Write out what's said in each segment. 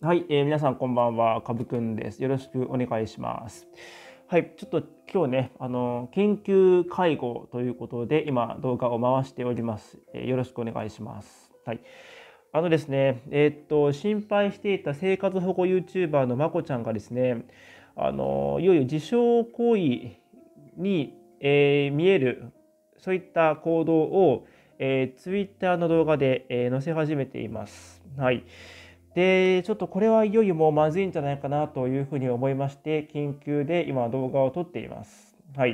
はい、えー、皆さんこんばんは、かぶくんです。よろしくお願いします。はい、ちょっと今日ね、あの研究会合ということで今動画を回しております。えー、よろしくお願いします。はい。あのですね、えー、っと心配していた生活保護 YouTuber のまこちゃんがですね、あのいよいよ自傷行為に、えー、見えるそういった行動を、えー、Twitter の動画で、えー、載せ始めています。はい。で、ちょっとこれはいよいよもうまずいんじゃないかなというふうに思いまして、緊急で今動画を撮っています。はい。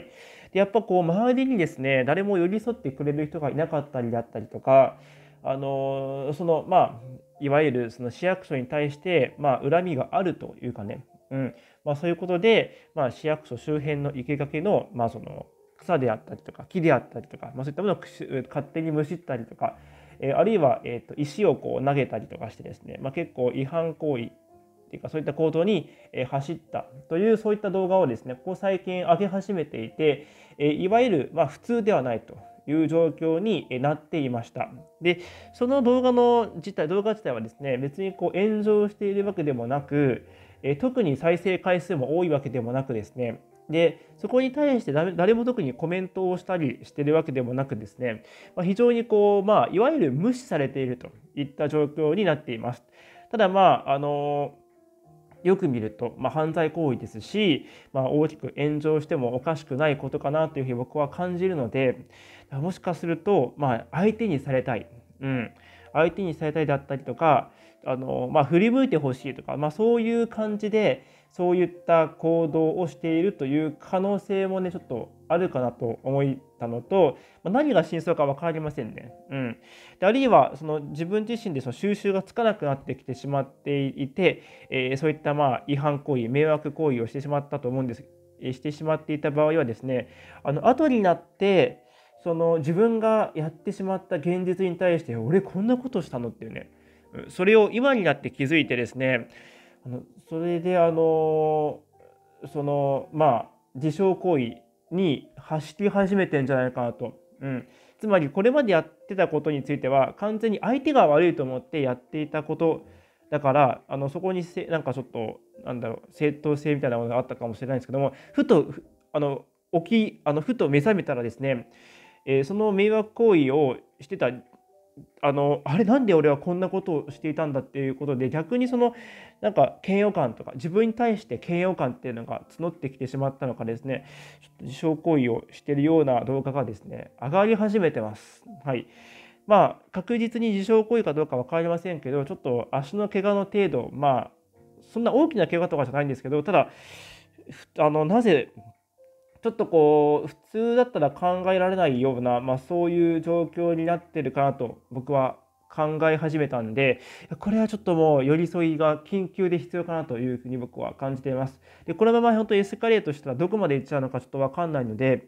で、やっぱこう周りにですね、誰も寄り添ってくれる人がいなかったりだったりとか、あのそのまあいわゆるその市役所に対して、まあ、恨みがあるというかね、うんまあ、そういうことで、まあ、市役所周辺の生けの,、まあその草であったりとか木であったりとか、まあ、そういったものを勝手にむしったりとかえあるいは、えー、と石をこう投げたりとかしてですね、まあ、結構違反行為っていうかそういった行動に走ったというそういった動画をですねここ最近上げ始めていていわゆるま普通ではないという状況になっていましたでその動画の自体動画自体はですね別にこう炎上しているわけでもなく特に再生回数も多いわけでもなくですねでそこに対して誰も特にコメントをしたりしてるわけでもなくですね、まあ、非常にこう、まあ、いわゆる無視されているといった状況になっています。ただ、まああのよく見ると、まあ、犯罪行為ですし、まあ、大きく炎上してもおかしくないことかなというふうに僕は感じるのでもしかすると、まあ、相手にされたい、うん、相手にされたいだったりとかあの、ま振り向いてほしいとか、まそういう感じでそういった行動をしているという可能性もね、ちょっとあるかなと思ったのと、ま何が真相か分かりませんね。うん、であるいはその自分自身でその収集がつかなくなってきてしまっていて、えー、そういったまあ違反行為、迷惑行為をしてしまったと思うんです、えしてしまっていた場合はですね、あの後になって、その自分がやってしまった現実に対して、俺こんなことしたのっていうね、それを今になって気づいてですね、あのそれであのそのまあ自傷行為に走り始めてんじゃないかなと、うん、つまりこれまでやってたことについては完全に相手が悪いと思ってやっていたことだからあのそこにせなんかちょっとなんだろう正当性みたいなものがあったかもしれないんですけどもふとあの起きあのふと目覚めたらですね、えー、その迷惑行為をしてたあのあれなんで俺はこんなことをしていたんだっていうことで逆にそのなんか嫌悪感とか自分に対して嫌悪感っていうのが募ってきてしまったのかですねちょっと自傷行為をしてるような動画がですね上がり始めてます。はいまあ確実に自傷行為かどうか分かりませんけどちょっと足の怪我の程度まあそんな大きな怪我とかじゃないんですけどただあのなぜちょっとこう普通だったら考えられないような、まあ、そういう状況になってるかなと僕は考え始めたんでこれはちょっともう寄り添いが緊急で必要かなというふうに僕は感じていますでこのまま本当にエスカレートしたらどこまでいっちゃうのかちょっと分かんないので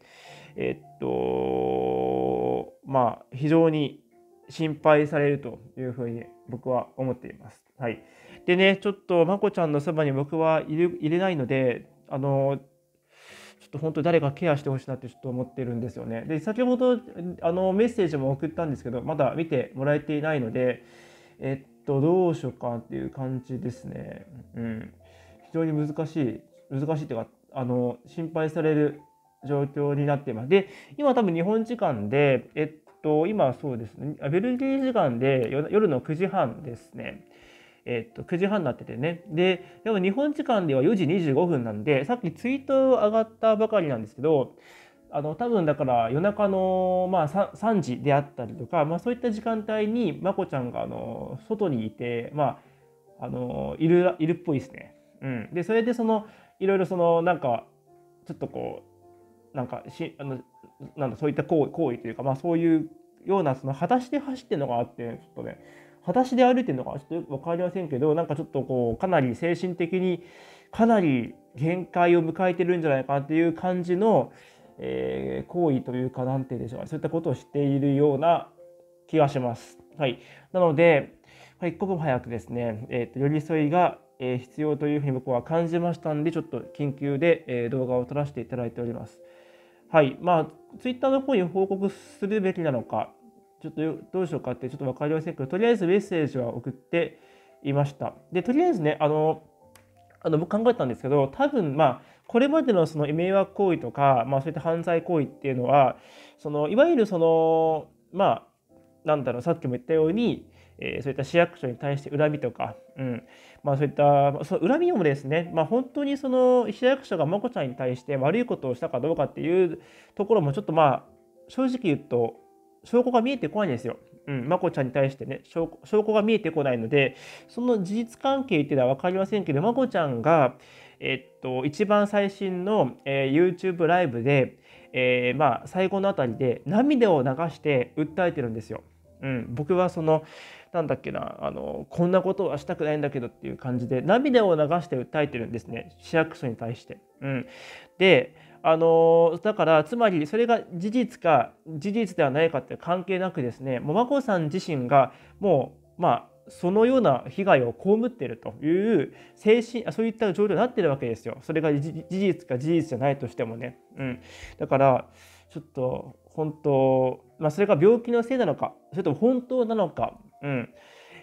えっとまあ非常に心配されるというふうに僕は思っていますはいでねちょっとまこちゃんのそばに僕はいれないのであのちょっと本当誰かケアしてほしいなってちょっと思ってるんですよね。で、先ほどあのメッセージも送ったんですけど、まだ見てもらえていないので、えっと、どうしようかっていう感じですね。うん。非常に難しい、難しいっていうか、あの、心配される状況になっています。で、今多分日本時間で、えっと、今そうですね、ベルギー時間で夜の9時半ですね。えっと、9時半になっててね。で、でも日本時間では4時25分なんで、さっきツイート上がったばかりなんですけど、あの多分だから夜中の、まあ、3, 時であったりとか、まあ、そういった時間帯にまこちゃんがあの外にいて、まあ、あのいるいるっぽいですね。うん、でそれでそのいろいろそのなんかちょっとこうなんかしあのなんだそういった行為行為というか、まあ、そういうようなその裸足で走ってるのがあってちょっとね裸足で歩いてるのかちょっと分かりませんけどなんかちょっとこうかなり精神的にかなり限界を迎えてるんじゃないかなっていう感じの、えー、行為というかなんて言うんでしょうかそういったことをしているような気がします。はい、なので、一刻も早くですね、えーと、寄り添いがえ必要というふうに僕は感じましたんで、ちょっと緊急で、え動画を撮らせていただいております。はい。まあ、ツイッターの方に報告するべきなのか、ちょっとどうしようかってちょっと分かりませんけど、とりあえずメッセージは送っていました。で、とりあえずね、あの、あの僕考えたんですけど、多分まあ、これまでのその迷惑行為とか、まあ、そういった犯罪行為っていうのは、そのいわゆるその、まあ、なんだろう、さっきも言ったように、えー、そういった市役所に対して恨みとか、うんまあ、そういったそ恨みもですね、まあ、本当にその市役所がまこちゃんに対して悪いことをしたかどうかっていうところもちょっとまあ正直言うと証拠が見えてこないんですよ。うん、まこちゃんに対してね証拠、証拠が見えてこないので、その事実関係っていうのは分かりませんけど、まこちゃんが、えっと、一番最新の、えー、YouTube ライブで、えー、まあ、最後の辺りで涙を流して訴えてるんですよ。うん、僕はそのなんだっけなあのこんなことはしたくないんだけどっていう感じで涙を流して訴えてるんですね市役所に対して。うん、であのだからつまりそれが事実か事実ではないかって関係なくですねもう眞子さん自身がもうまあそのような被害を被っているという精神そういった状況になってるわけですよそれが事実か事実じゃないとしてもね、うん、だからちょっと本当、まあ、それが病気のせいなのかそれとも本当なのか、うん、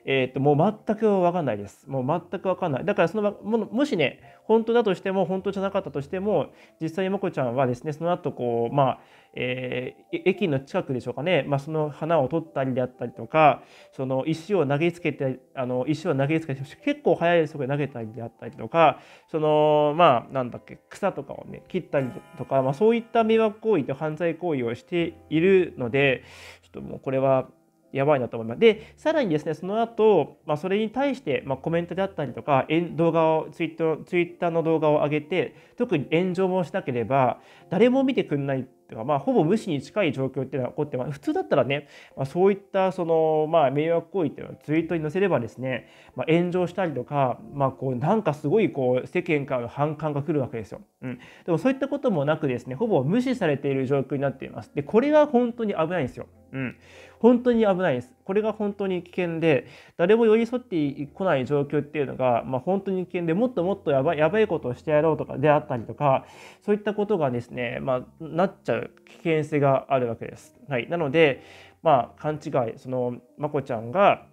えー、っと、もう全くわかんないです。もう全くわかんない。だからその、ももしね、本当だとしても、本当じゃなかったとしても、実際、もこちゃんはですね、その後、こう、まあ、えー、駅の近くでしょうかね、まあ、その花を取ったりであったりとか、その石を投げつけて、あの、石を投げつけて、結構速い速度で投げたりであったりとか、その、まあ、なんだっけ、草とかをね、切ったりとか、まあ、そういった迷惑行為と犯罪行為をしているので、ちょっともうこれは、やばいなと思います。で、さらにですね、その後、まあ、それに対して、まあ、コメントであったりとか、動画をツイーツイッターの動画を上げて、特に炎上もしなければ、誰も見てくんないてかまあほぼ無視に近い状況っていうのは起こってます普通だったらね、まあ、そういったそのまあ迷惑行為っていうのはツイートに載せればですね、まあ、炎上したりとか、まあ、こうなんかすごいこう世間からの反感が来るわけですよ、うん、でもそういったこともなくですねほぼ無視されている状況になっていますでこれが本当に危ないんですようん、本当に危ないです。これが本当に危険で、誰も寄り添ってこない状況っていうのが、まあ、本当に危険でもっともっとやばいやばいことをしてやろうとかであったりとか、そういったことがですね、まあ、なっちゃゃう危険性があるわけです。はい、なので、まあ、勘違いそのまこちゃんが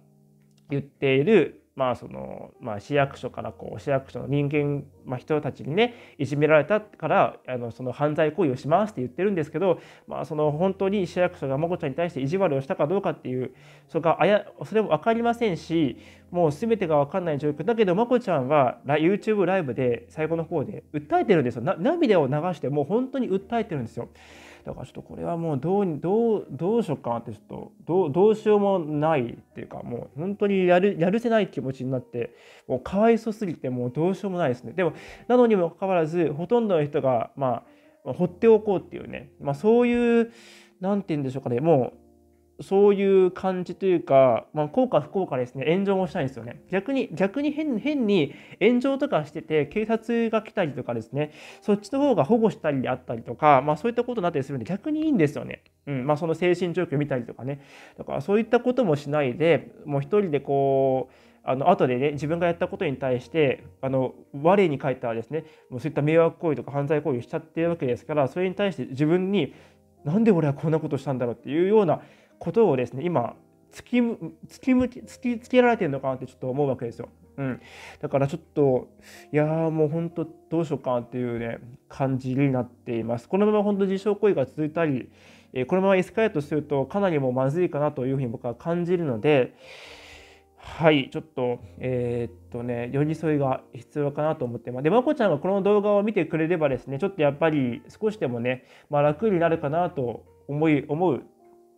言っているまあそのまあ、市役所からこう市役所の人間、まあ、人たちにねいじめられたからあのその犯罪行為をしますって言ってるんですけど、まあ、その本当に市役所がまこちゃんに対して意地悪をしたかどうかっていうそれがあやそれも分かりませんしもう全てが分かんない状況だけどまこちゃんは YouTube ライブで最後の方で訴えてるんですよ涙を流してもう本当に訴えてるんですよ。だからちょっとこれはもうどうどうどうしようかってちょっとどうしようもないっていうかもう本当にやるやるせない気持ちになってもうかわいそすぎてもうどうしようもないですねでもなのにもかかわらずほとんどの人がまあ放っておこうっていうね、まあ、そういう何て言うんでしょうかねもそういう感じというか、まあ、効果不効果ですね、炎上もしたいんですよね。逆に、逆に変変に炎上とかしてて、警察が来たりとかですね、そっちの方が保護したりであったりとか、まあ、そういったことになったりするんで、逆にいいんですよね。うん、まあ、その精神状況見たりとかね。だから、そういったこともしないで、もう一人でこう、あの後でね自分がやったことに対してあの我に返ったらですねもうそういった迷惑行為とか犯罪行為をしちゃってるわけですからそれに対して自分になんで俺はこんなことしたんだろうっていうようなことをですね今突き向き突きつけられてるのかなってちょっと思うわけですよ。うん、だからちょっといやもうほんどうしようかっていうね感じになっています。このまま本当自傷行為が続いたり、このままエスカレートするとかなりもうまずいかなというふうに僕は感じるのではいちょっとえー、っとね寄り添いが必要かなと思ってますでまこちゃんがこの動画を見てくれればですねちょっとやっぱり少しでもね、まあ、楽になるかなと思い思う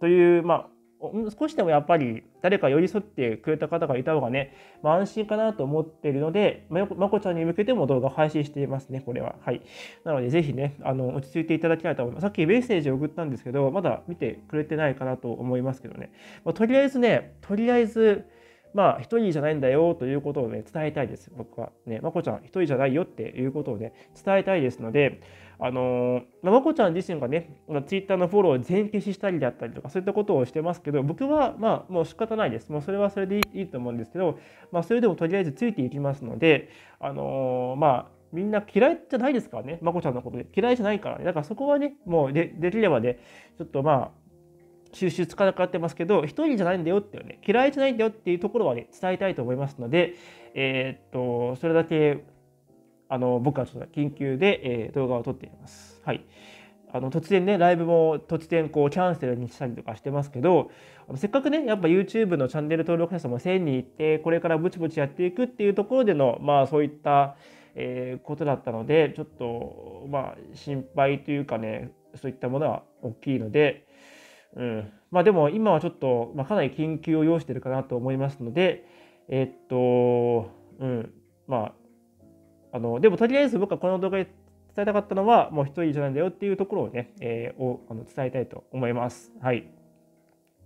という、まあ、少しでもやっぱり誰か寄り添ってくれた方がいた方がね、まあ、安心かなと思っているので、まこ、ちゃんに向けても動画を配信していますね、これは。はい。なので、ぜひね、あの、落ち着いていただきたいと思います。さっきメッセージを送ったんですけど、まだ見てくれてないかなと思いますけどね。まあ、とりあえずね、とりあえず、まあ、一人じゃないんだよということをね、伝えたいです、僕は。ね、まこちゃん、一人じゃないよっていうことをね、伝えたいですので、あのままこちゃん自身がね、ツイッターのフォローを全消ししたりだったりとか、そういったことをしてますけど、僕は、まあ、もう仕方ないです。もうそれはそれでいいと思うんですけど、まあ、それでもとりあえずついていきますので、あのまあ、みんな嫌いじゃないですからね、まこちゃんのことで。嫌いじゃないからね。だからそこはね、もうでできればね、ちょっとまあ、収集つかなくなってますけど、一人じゃないんだよっていうね、嫌いじゃないんだよっていうところはね、伝えたいと思いますので、えー、っと、それだけあの僕はちょっと緊急で、えー、動画を撮っています。はい。あの突然ね、ライブも突然こうキャンセルにしたりとかしてますけど、せっかくね、やっぱ YouTube のチャンネル登録者数も1000人いって、これからブチブチやっていくっていうところでの、まあそういった、えー、ことだったので、ちょっと、まあ心配というかね、そういったものは大きいので、うん。まあでも今はちょっと、まあ、かなり緊急を要してるかなと思いますので、えー、っと、うん。まああのでもとりあえず僕はこの動画で伝えたかったのは、もう一人じゃないんだよっていうところをね、えー、をあの伝えたいと思います。はい。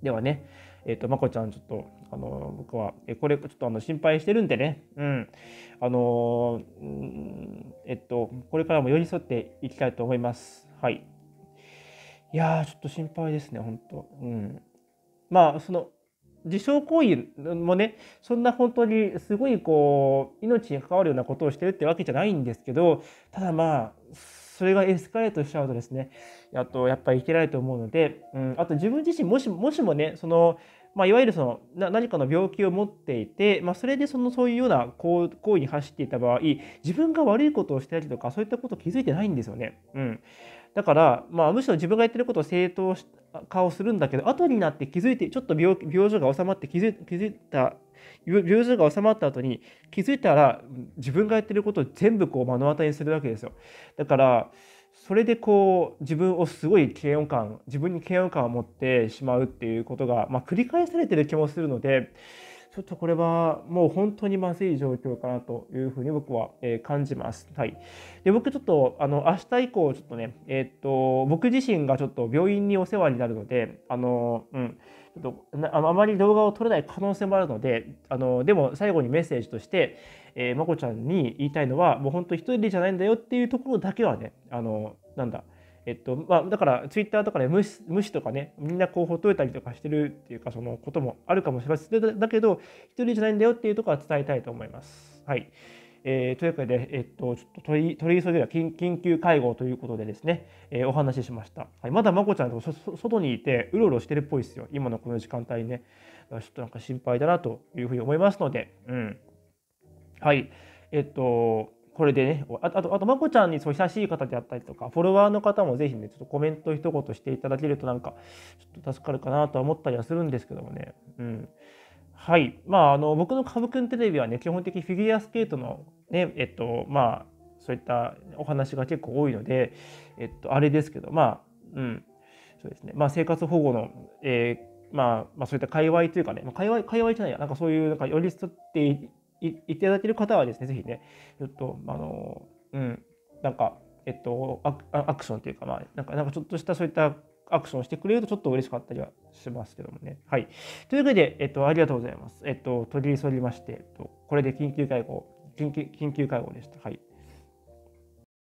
ではね、えっ、ー、と、まこちゃん、ちょっと、あの、僕は、えこれ、ちょっとあの心配してるんでね、うん、あのー、うん、えっと、これからも寄り添っていきたいと思います。はい。いやー、ちょっと心配ですね、本当うん。まあ、その、自傷行為もね、そんな本当にすごいこう、命に関わるようなことをしてるってわけじゃないんですけど、ただまあ、それがエスカレートしちゃうとですね、あとやっぱりいけないと思うので、うん、あと自分自身もし、もしもね、その、まあ、いわゆるそのな何かの病気を持っていて、まあ、それでそのそういうような行為に走っていた場合自分が悪いことをしたりとかそういったことを気づいてないんですよね。うん、だから、まあ、むしろ自分がやってることを正当化をするんだけど後になって気づいてちょっと病病状が収まって気づ気づいた病状が収まった後に気づいたら自分がやってることを全部こう目の当たりにするわけですよ。だからそれでこう自分をすごい嫌悪感自分に嫌悪感を持ってしまうっていうことが、まあ、繰り返されてる気もするのでちょっとこれはもう本当にまずい状況かなというふうに僕は、え感じます。はい。で、僕ちょっと、あの、明日以降、ちょっとね、えー、っと、僕自身がちょっと病院にお世話になるので、あの、うん、ちょっと、あまり動画を撮れない可能性もあるので、あの、でも最後にメッセージとして、えー、まこちゃんに言いたいのは、もう本当一人でじゃないんだよっていうところだけはね、あの、なんだ、えっとまあ、だからツイッターとかね無視無視とかねみんなこうほっといたりとかしてるっていうかそのこともあるかもしれませんだけど一人じゃないんだよっていうところは伝えたいと思います。はいえー、というわけで、えっと、ちょっと取り取り急ぎでは緊急会合ということでですね、えー、お話ししました、はい、まだまこちゃんと外にいてうろうろしてるっぽいですよ今のこの時間帯ねちょっとなんか心配だなというふうに思いますのでうんはいえっとこれでねあとあとまこちゃんにそう親しい方であったりとかフォロワーの方もぜひねちょっとコメント一言していただけるとなんかちょっと助かるかなとは思ったりはするんですけどもねうんはいまああの僕の「カブくんテレビ」はね基本的にフィギュアスケートのねえっとまあそういったお話が結構多いのでえっとあれですけどまあうんそうですねまあ生活保護の、えーまあ、まあそういった界隈というかね、まあ、界隈界隈じゃないやなんかそういうなんか寄り添っていいただける方はですね、ぜひね、ちょっと、あの、うん、なんか、えっと、アアクションというか、まあ、なんか、なんかちょっとしたそういったアクションしてくれるとちょっと嬉しかったりはしますけどもね。はい。というわけで、えっと、ありがとうございます。えっと、取り急ぎまして、えっと、これで緊急会合、緊急緊急会合でした。はい。